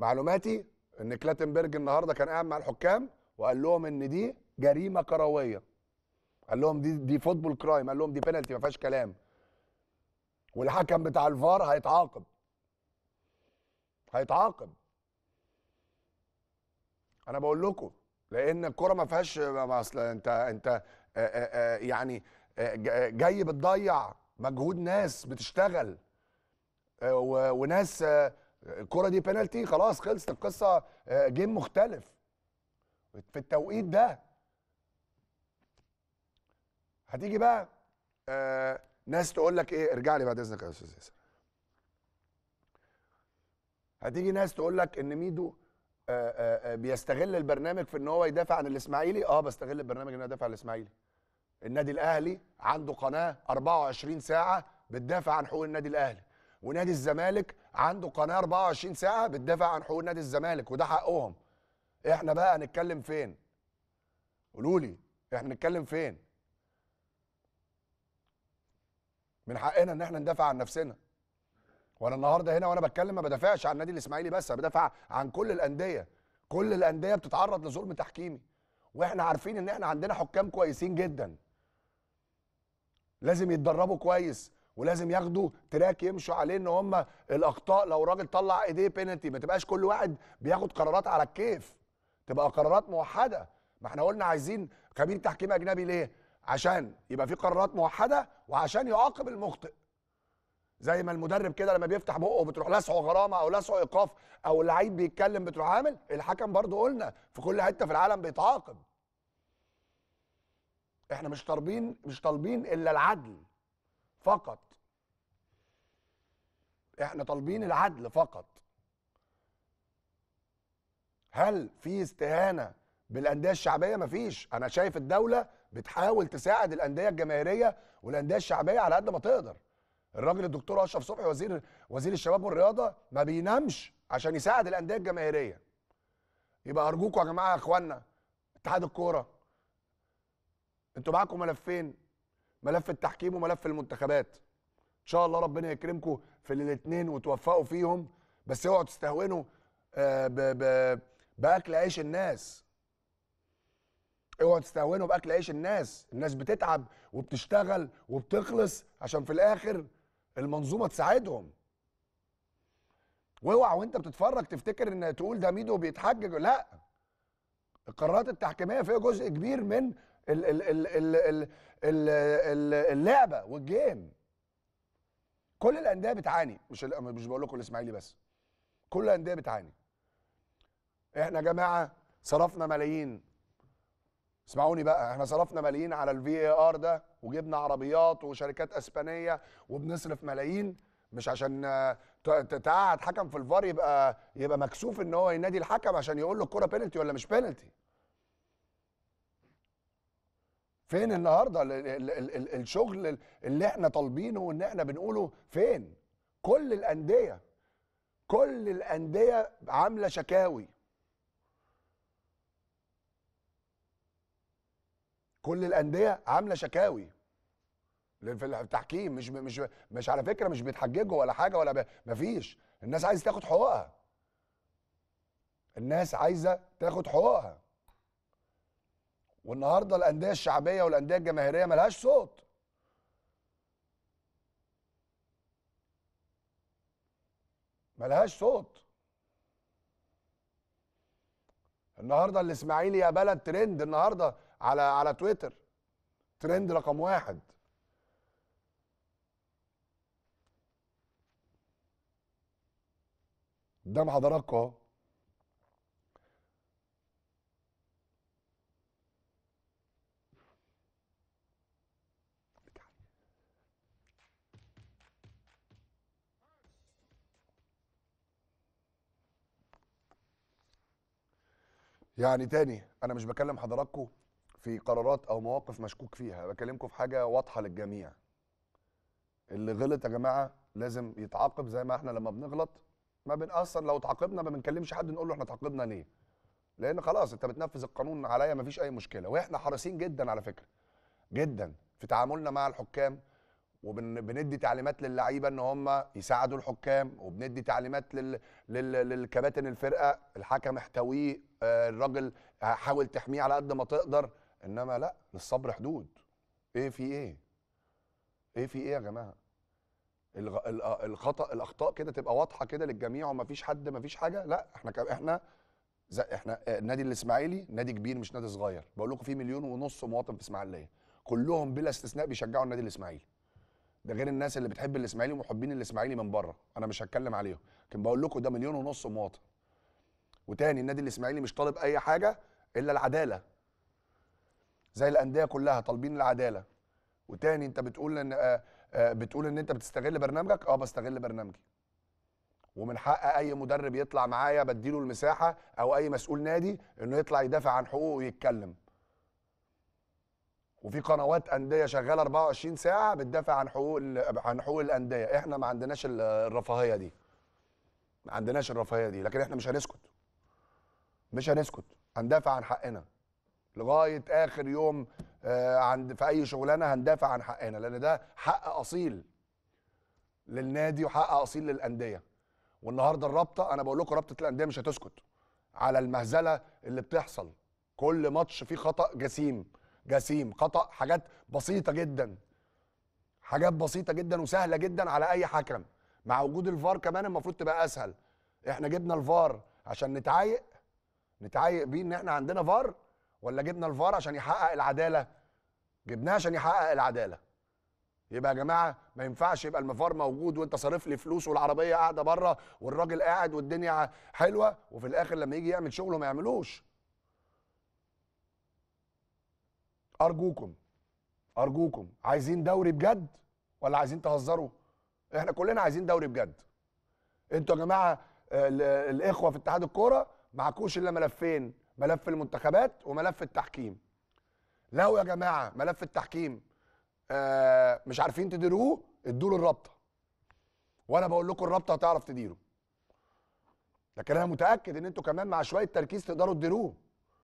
معلوماتي ان كلاتنبرج النهارده كان قاعد مع الحكام وقال لهم ان دي جريمه كرويه قال لهم دي دي فوتبول كرايم قال لهم دي بينالتي ما فيهاش كلام والحكم بتاع الفار هيتعاقب هيتعاقب انا بقول لكم لان الكره ما فيهاش اصل انت انت يعني جاي بتضيع مجهود ناس بتشتغل وناس الكره دي بنالتي خلاص خلصت القصه جيم آه، مختلف في التوقيت ده هتيجي بقى آه ناس تقول لك ايه ارجع لي بعد اذنك يا استاذ ياسر هتيجي ناس تقول لك ان ميدو آه، آه، بيستغل البرنامج في ان هو يدافع عن الاسماعيلي اه بستغل البرنامج ان انا ادافع عن الاسماعيلي النادي الاهلي عنده قناه 24 ساعه بتدافع عن حقوق النادي الاهلي ونادي الزمالك عنده قناه 24 ساعه بتدافع عن حقوق نادي الزمالك وده حقهم احنا بقى هنتكلم فين قولوا لي احنا نتكلم فين من حقنا ان احنا ندافع عن نفسنا وانا النهارده هنا وانا بتكلم ما بدافعش عن النادي الاسماعيلي بس انا بدافع عن كل الانديه كل الانديه بتتعرض لظلم تحكيمي واحنا عارفين ان احنا عندنا حكام كويسين جدا لازم يتدربوا كويس ولازم ياخدوا تراك يمشوا عليه ان هم الاخطاء لو راجل طلع ايديه بينالتي ما تبقاش كل واحد بياخد قرارات على الكيف تبقى قرارات موحده ما احنا قلنا عايزين خبير تحكيم اجنبي ليه عشان يبقى في قرارات موحده وعشان يعاقب المخطئ زي ما المدرب كده لما بيفتح بقه بتروح لسعه غرامه او لسعه ايقاف او اللعيب بيتكلم بتروح عامل الحكم برضه قلنا في كل حته في العالم بيتعاقب احنا مش طالبين مش طالبين الا العدل فقط احنا طالبين آه. العدل فقط هل في استهانه بالانديه الشعبيه مفيش انا شايف الدوله بتحاول تساعد الانديه الجماهيريه والانديه الشعبيه على قد ما تقدر الراجل الدكتور اشرف صبحي وزير وزير الشباب والرياضه ما بينامش عشان يساعد الانديه الجماهيريه يبقى ارجوكم يا جماعه يا اخوانا اتحاد الكوره انتوا معاكم ملفين ملف التحكيم وملف المنتخبات شاء الله ربنا يكرمكم في الاثنين وتوفقوا فيهم بس اوعوا تستهونوا آه، باكل عيش الناس اوعوا تستهونوا باكل عيش الناس الناس بتتعب وبتشتغل وبتخلص عشان في الاخر المنظومه تساعدهم واوعى وانت بتتفرج تفتكر ان تقول ده ميدو بيتحجج لا القرارات التحكيميه فيها جزء كبير من اللعبه والجيم كل الانديه بتعاني مش مش بقول لكم الاسماعيلي بس كل الانديه بتعاني احنا يا جماعه صرفنا ملايين اسمعوني بقى احنا صرفنا ملايين على الفي اي ار ده وجبنا عربيات وشركات اسبانيه وبنصرف ملايين مش عشان تقعد حكم في الفار يبقى يبقى مكسوف ان هو ينادي الحكم عشان يقول له الكوره بينالتي ولا مش بينالتي فين النهارده الـ الـ الـ الـ الشغل اللي احنا طالبينه وان احنا بنقوله فين كل الانديه كل الانديه عامله شكاوي كل الانديه عامله شكاوي في التحكيم مش مش مش على فكره مش بيتحججوا ولا حاجه ولا مفيش الناس عايزه تاخد حقوقها الناس عايزه تاخد حقوقها والنهارده الانديه الشعبيه والانديه الجماهيريه ملهاش صوت ملهاش صوت النهارده الاسماعيلي يا بلد ترند النهارده على على تويتر ترند رقم واحد قدام حضراتكم اهو يعني تاني انا مش بكلم حضراتكم في قرارات او مواقف مشكوك فيها بكلمكم في حاجه واضحه للجميع اللي غلط يا جماعه لازم يتعاقب زي ما احنا لما بنغلط ما بنأثر لو اتعاقبنا ما بنكلمش حد نقول له احنا اتعاقبنا ليه لان خلاص انت بتنفذ القانون عليا مفيش اي مشكله واحنا حريصين جدا على فكره جدا في تعاملنا مع الحكام وبندي تعليمات للعيبه ان هم يساعدوا الحكام وبندي تعليمات لل... لل... للكباتن الفرقه الحكم احتويه آه، الراجل حاول تحميه على قد ما تقدر انما لا للصبر حدود ايه في ايه ايه في ايه يا جماعه الغ... الخطا الاخطاء كده تبقى واضحه كده للجميع ومفيش حد مفيش حاجه لا احنا احنا احنا آه، النادي الاسماعيلي نادي كبير مش نادي صغير بقول لكم في مليون ونص مواطن في اسماعيليه كلهم بلا استثناء بيشجعوا النادي الاسماعيلي ده غير الناس اللي بتحب الاسماعيلي ومحبين الاسماعيلي من بره انا مش هتكلم عليهم لكن بقول لكم ده مليون ونص مواطن وتاني النادي الاسماعيلي مش طالب اي حاجه الا العداله زي الانديه كلها طالبين العداله وتاني انت بتقول ان آه، آه، بتقول ان انت بتستغل برنامجك اه بستغل برنامجي ومن حق اي مدرب يطلع معايا بديله المساحه او اي مسؤول نادي انه يطلع يدافع عن حقوقه ويتكلم وفي قنوات انديه شغاله 24 ساعه بتدافع عن حقوق عن حقوق الانديه احنا ما عندناش الرفاهيه دي ما عندناش الرفاهيه دي لكن احنا مش هنسكت مش هنسكت هندافع عن حقنا لغايه اخر يوم آه، عند في اي شغلانه هندافع عن حقنا لان ده حق اصيل للنادي وحق اصيل للانديه والنهارده الرابطه انا بقول لكم رابطه الانديه مش هتسكت على المهزله اللي بتحصل كل ماتش فيه خطا جسيم جسيم خطا حاجات بسيطه جدا حاجات بسيطه جدا وسهله جدا على اي حكم مع وجود الفار كمان المفروض تبقى اسهل احنا جبنا الفار عشان نتعايق نتعايق بيه ان احنا عندنا فار ولا جبنا الفار عشان يحقق العداله جبناه عشان يحقق العداله يبقى يا جماعه ما ينفعش يبقى المفار موجود وانت صارف لي فلوس والعربيه قاعده بره والراجل قاعد والدنيا حلوه وفي الاخر لما يجي يعمل شغله ما يعملوش ارجوكم ارجوكم عايزين دوري بجد ولا عايزين تهزروا احنا كلنا عايزين دوري بجد انتوا يا جماعه آه، الاخوه في اتحاد الكوره معكوش الا ملفين ملف المنتخبات وملف التحكيم لو يا جماعه ملف التحكيم آه، مش عارفين تديروه ادوا له الرابطه وانا بقول لكم الرابطه هتعرف تديره لكن انا متاكد ان انتوا كمان مع شويه تركيز تقدروا تديروه